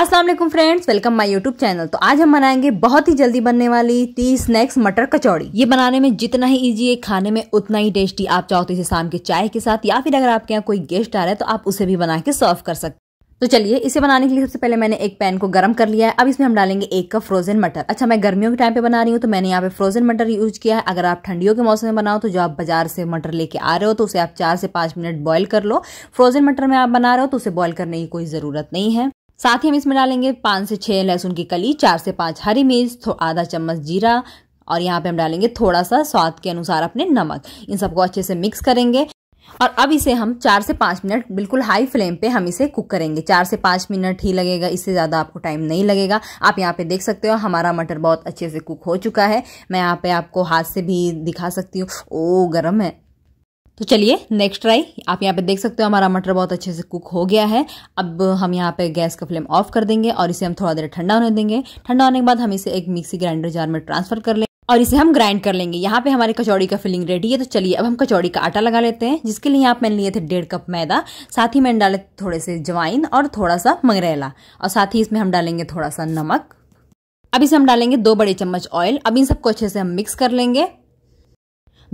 Aslam friends welcome my YouTube channel तो आज हम बनाएंगे बहुत ही जल्दी बनने वाली टी स्नैक्स मटर कचौड़ी ये बनाने में जितना ही इजी है खाने में उतना ही टेस्टी आप चाहो तो इसे शाम के चाय के साथ या फिर अगर आपके यहाँ कोई गेस्ट आ रहा है तो आप उसे भी बना के सर्व कर सकते तो चलिए इसे बनाने के लिए सबसे पहले मैंने एक पैन को गर्म कर लिया है अब इसमें हम डालेंगे एक कप फ्रोजन मटर अच्छा मैं गर्मियों के टाइम पे बना रही हूँ तो मैंने यहाँ पे फ्रोजन मटर यूज किया है अगर आप ठंडियों के मौसम में बनाओ तो जो आप बाजार से मटर लेके आ रहे हो तो उसे आप चार से पांच मिनट बॉयल कर लो फ्रोजन मटर में आप बना रहे हो तो उसे बॉयल करने की कोई ज़रूरत नहीं है साथ ही हम इसमें डालेंगे पाँच से छः लहसुन की कली चार से पाँच हरी मिर्च आधा चम्मच जीरा और यहाँ पे हम डालेंगे थोड़ा सा स्वाद के अनुसार अपने नमक इन सबको अच्छे से मिक्स करेंगे और अब इसे हम चार से पाँच मिनट बिल्कुल हाई फ्लेम पे हम इसे कुक करेंगे चार से पाँच मिनट ही लगेगा इससे ज़्यादा आपको टाइम नहीं लगेगा आप यहाँ पे देख सकते हो हमारा मटर बहुत अच्छे से कुक हो चुका है मैं यहाँ पे आपको हाथ से भी दिखा सकती हूँ ओ गर्म है तो चलिए नेक्स्ट ट्राई आप यहाँ पे देख सकते हो हमारा मटर बहुत अच्छे से कुक हो गया है अब हम यहाँ पे गैस का फ्लेम ऑफ कर देंगे और इसे हम थोड़ा देर ठंडा होने देंगे ठंडा होने के बाद हम इसे एक मिक्सी ग्राइंडर जार में ट्रांसफर कर लेंगे और इसे हम ग्राइंड कर लेंगे यहाँ पे हमारी कचौड़ी का फिलिंग रेडी है तो चलिए अब हम कचौड़ी का आटा लगा लेते हैं जिसके लिए यहाँ मैंने लिए थे डेढ़ कप मैदा साथ ही मैंने डाले थोड़े से जवाइन और थोड़ा सा मंगरेला और साथ ही इसमें हम डालेंगे थोड़ा सा नमक अब इसे हम डालेंगे दो बड़े चम्मच ऑयल अब इन सबको अच्छे से हम मिक्स कर लेंगे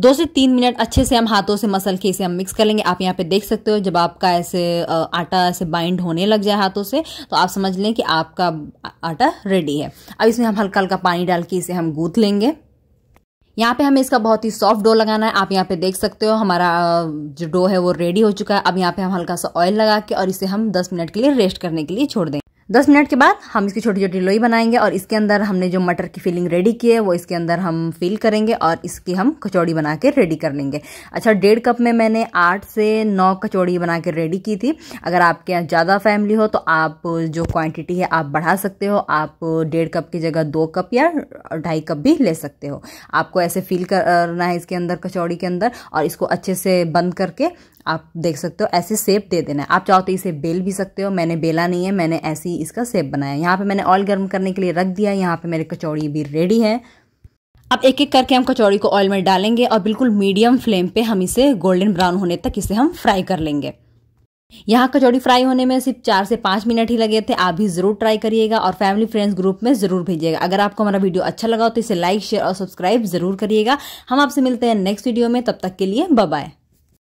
दो से तीन मिनट अच्छे से हम हाथों से मसल के इसे हम मिक्स कर लेंगे आप यहाँ पे देख सकते हो जब आपका ऐसे आटा ऐसे बाइंड होने लग जाए हाथों से तो आप समझ लें कि आपका आटा रेडी है अब इसमें हम हल्का हल्का पानी डाल के इसे हम गूंथ लेंगे यहाँ पे हमें इसका बहुत ही सॉफ्ट डो लगाना है आप यहाँ पे देख सकते हो हमारा जो डो है वो रेडी हो चुका है अब यहाँ पे हम हल्का सा ऑयल लगा के और इसे हम 10 मिनट के लिए रेस्ट करने के लिए छोड़ दें दस मिनट के बाद हम इसकी छोटी छोटी लोई बनाएंगे और इसके अंदर हमने जो मटर की फिलिंग रेडी की है वो इसके अंदर हम फिल करेंगे और इसकी हम कचौड़ी बना के रेडी कर लेंगे अच्छा डेढ़ कप में मैंने आठ से नौ कचौड़ी बना के रेडी की थी अगर आपके यहाँ ज़्यादा फैमिली हो तो आप जो क्वांटिटी है आप बढ़ा सकते हो आप डेढ़ कप की जगह दो कप या ढाई कप भी ले सकते हो आपको ऐसे फिल करना है इसके अंदर कचौड़ी के अंदर और इसको अच्छे से बंद करके आप देख सकते हो ऐसे सेप दे देना है आप चाहो तो इसे बेल भी सकते हो मैंने बेला नहीं है मैंने ऐसे ही इसका सेप बनाया यहाँ पे मैंने ऑयल गर्म करने के लिए रख दिया यहाँ पे मेरी कचौड़ी भी रेडी है अब एक एक करके हम कचौड़ी को ऑयल में डालेंगे और बिल्कुल मीडियम फ्लेम पे हम इसे गोल्डन ब्राउन होने तक इसे हम फ्राई कर लेंगे यहाँ कचौड़ी फ्राई होने में सिर्फ चार से पाँच मिनट ही लगे थे आप भी ज़रूर ट्राई करिएगा और फैमिली फ्रेंड्स ग्रुप में ज़रूर भेजिएगा अगर आपको हमारा वीडियो अच्छा लगा हो तो इसे लाइक शेयर और सब्सक्राइब ज़रूर करिएगा हम आपसे मिलते हैं नेक्स्ट वीडियो में तब तक के लिए बाय